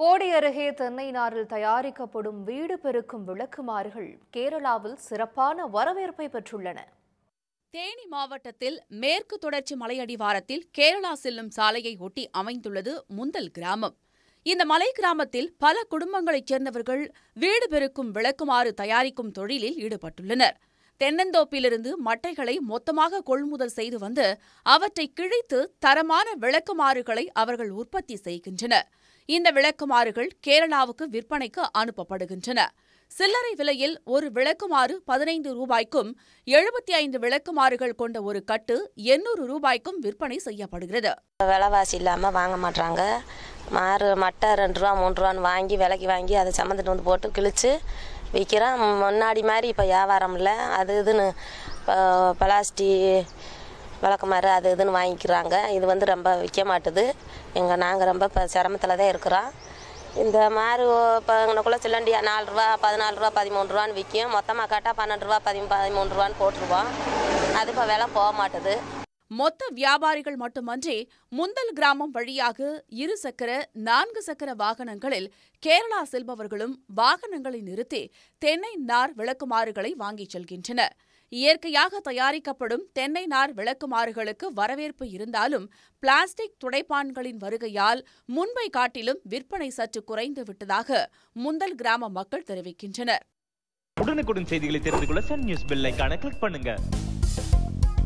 போடி அருகே தென்னைநாரில் தயாரிக்கப்படும் வீடு பெருக்கும் விளக்குமாறுகள் கேரளாவில் சிறப்பான வரவேற்பை பெற்றுள்ளன தேனி மாவட்டத்தில் மேற்கு தொடர்ச்சி மலையடிவாரத்தில் கேரளா செல்லும் சாலையை ஒட்டி அமைந்துள்ளது முந்தல் கிராமம் இந்த மலை கிராமத்தில் பல குடும்பங்களைச் சேர்ந்தவர்கள் வீடு பெருக்கும் விளக்குமாறு தயாரிக்கும் தொழிலில் ஈடுபட்டுள்ளனர் தென்னந்தோப்பிலிருந்து மட்டைகளை மொத்தமாக கொள்முதல் செய்து வந்து அவற்றை கிழித்து தரமான விளக்குமாறுகளை அவர்கள் உற்பத்தி செய்கின்றனர் இந்த விளக்குமாறுகள் கேரளாவுக்கு விற்பனைக்கு அனுப்பப்படுகின்றன சில்லறை விலையில் ஒரு விளக்குமாறு பதினைந்து ரூபாய்க்கும் எழுபத்தி ஐந்து விளக்குமாறுகள் கொண்ட ஒரு கட்டு எண்ணூறு ரூபாய்க்கும் விற்பனை செய்யப்படுகிறது விலைவாசி இல்லாமல் வாங்க மாட்டாங்க மாறு மட்டை ரெண்டு ரூபா மூன்று ரூபான்னு வாங்கி விலைக்கு வாங்கி அதை சம்மந்துட்டு வந்து போட்டு கிழிச்சு விற்கிறோம் முன்னாடி மாதிரி இப்போ வியாபாரம் இல்லை அது இதுன்னு பலாஸ்டி மாதிரி அது இதுன்னு வாங்கிக்கிறாங்க இது வந்து ரொம்ப விற்க மாட்டுது எங்கள் நாங்கள் ரொம்ப இப்போ சிரமத்தில் தான் இருக்கிறோம் இந்த மாதிரி இப்போ எங்களுக்குள்ளே சில்லண்டி நாலு ரூபா பதினாலு ரூபா பதிமூணு ரூபான்னு விற்கும் மொத்தமாக கேட்டால் பன்னெண்டு ரூபா பதி பதிமூணு ரூபான்னு போட்டுருவோம் அது இப்போ விலை போக மாட்டுது மொத்த வியாபாரிகள் மட்டுமன்றி முந்தல் கிராமம் வழியாக இரு சக்கர நான்கு சக்கர வாகனங்களில் கேரளா செல்பவர்களும் வாகனங்களை நிறுத்தி தென்னை நார் விளக்குமாறுகளை வாங்கிச் செல்கின்றனர் இயற்கையாக தயாரிக்கப்படும் தென்னை நார் விளக்குமாறுகளுக்கு வரவேற்பு இருந்தாலும் பிளாஸ்டிக் துடைப்பான்களின் வருகையால் முன்பை காட்டிலும் விற்பனை சற்று குறைந்து விட்டதாக முந்தல் கிராம மக்கள் தெரிவிக்கின்றனர் உடனுக்குடன் செய்திகளை தெரிந்து கொள்ள சன் நியூஸ் பெல் கிளிக் பண்ணுங்க